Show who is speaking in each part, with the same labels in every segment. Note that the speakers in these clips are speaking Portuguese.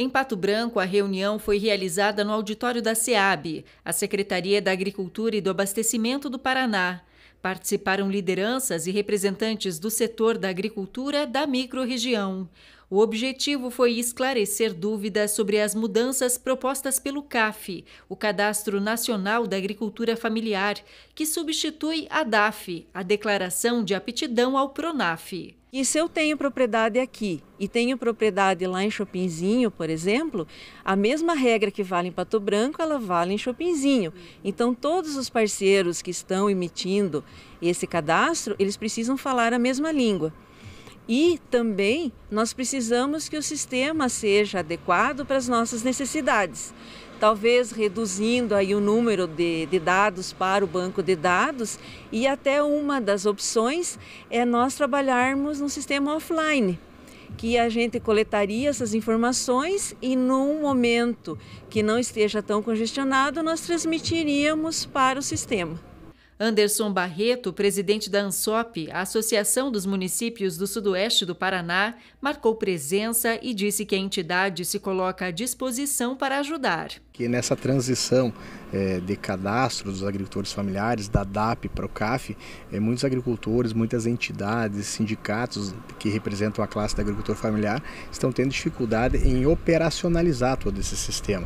Speaker 1: Em Pato Branco, a reunião foi realizada no auditório da SEAB, a Secretaria da Agricultura e do Abastecimento do Paraná. Participaram lideranças e representantes do setor da agricultura da microrregião. O objetivo foi esclarecer dúvidas sobre as mudanças propostas pelo CAF, o Cadastro Nacional da Agricultura Familiar, que substitui a DAF, a Declaração de Aptidão ao PRONAF.
Speaker 2: E se eu tenho propriedade aqui e tenho propriedade lá em Chopinzinho, por exemplo, a mesma regra que vale em Pato Branco, ela vale em Chopinzinho. Então, todos os parceiros que estão emitindo esse cadastro, eles precisam falar a mesma língua. E também nós precisamos que o sistema seja adequado para as nossas necessidades. Talvez reduzindo aí o número de, de dados para o banco de dados e até uma das opções é nós trabalharmos no sistema offline, que a gente coletaria essas informações e num momento que não esteja tão congestionado nós transmitiríamos
Speaker 1: para o sistema. Anderson Barreto, presidente da ANSOP, a Associação dos Municípios do Sudoeste do Paraná, marcou presença e disse que a entidade se coloca à disposição para ajudar
Speaker 3: que nessa transição é, de cadastro dos agricultores familiares, da DAP para o CAF, é, muitos agricultores, muitas entidades, sindicatos que representam a classe do agricultor familiar estão tendo dificuldade em operacionalizar todo esse sistema.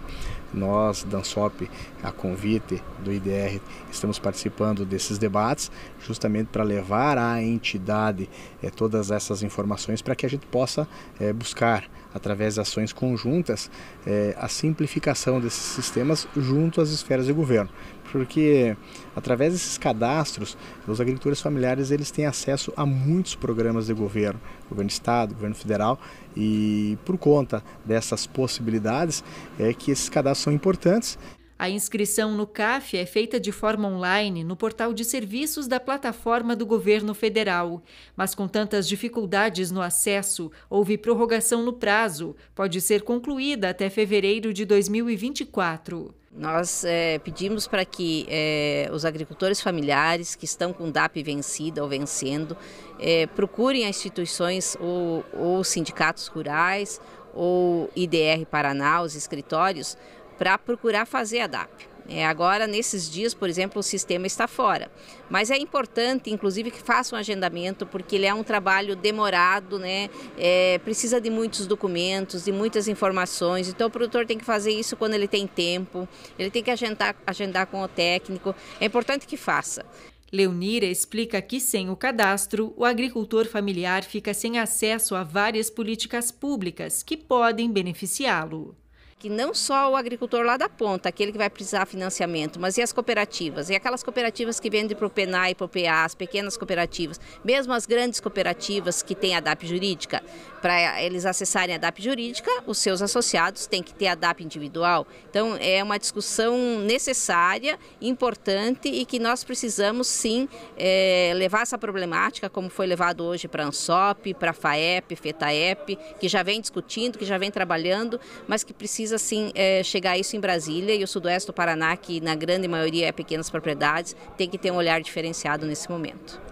Speaker 3: Nós, Dansop, a convite do IDR, estamos participando desses debates justamente para levar à entidade é, todas essas informações para que a gente possa é, buscar através de ações conjuntas, é, a simplificação desses sistemas junto às esferas de governo. Porque através desses cadastros, os agricultores familiares eles têm acesso a muitos programas de governo, governo de estado, governo federal, e por conta dessas possibilidades é que esses cadastros são importantes.
Speaker 1: A inscrição no CAF é feita de forma online no portal de serviços da plataforma do governo federal. Mas com tantas dificuldades no acesso, houve prorrogação no prazo. Pode ser
Speaker 4: concluída até fevereiro de 2024. Nós é, pedimos para que é, os agricultores familiares que estão com DAP vencida ou vencendo é, procurem as instituições ou, ou sindicatos rurais ou IDR Paraná, os escritórios, para procurar fazer a DAP. É, agora, nesses dias, por exemplo, o sistema está fora. Mas é importante, inclusive, que faça um agendamento, porque ele é um trabalho demorado, né? É, precisa de muitos documentos, de muitas informações. Então, o produtor tem que fazer isso quando ele tem tempo, ele tem que agendar, agendar com o técnico. É importante que faça. Leonira explica que, sem o cadastro, o agricultor
Speaker 1: familiar fica sem acesso a várias políticas públicas que podem beneficiá-lo
Speaker 4: que não só o agricultor lá da ponta, aquele que vai precisar financiamento, mas e as cooperativas, e aquelas cooperativas que vendem para o PENAI, para o PA, as pequenas cooperativas, mesmo as grandes cooperativas que têm a DAP jurídica, para eles acessarem a DAP jurídica, os seus associados têm que ter a DAP individual. Então é uma discussão necessária, importante e que nós precisamos sim é, levar essa problemática, como foi levado hoje para a ANSOP, para a FAEP, FETAEP, que já vem discutindo, que já vem trabalhando, mas que precisa precisa sim é, chegar a isso em Brasília e o sudoeste do Paraná, que na grande maioria é pequenas propriedades, tem que ter um olhar diferenciado nesse momento.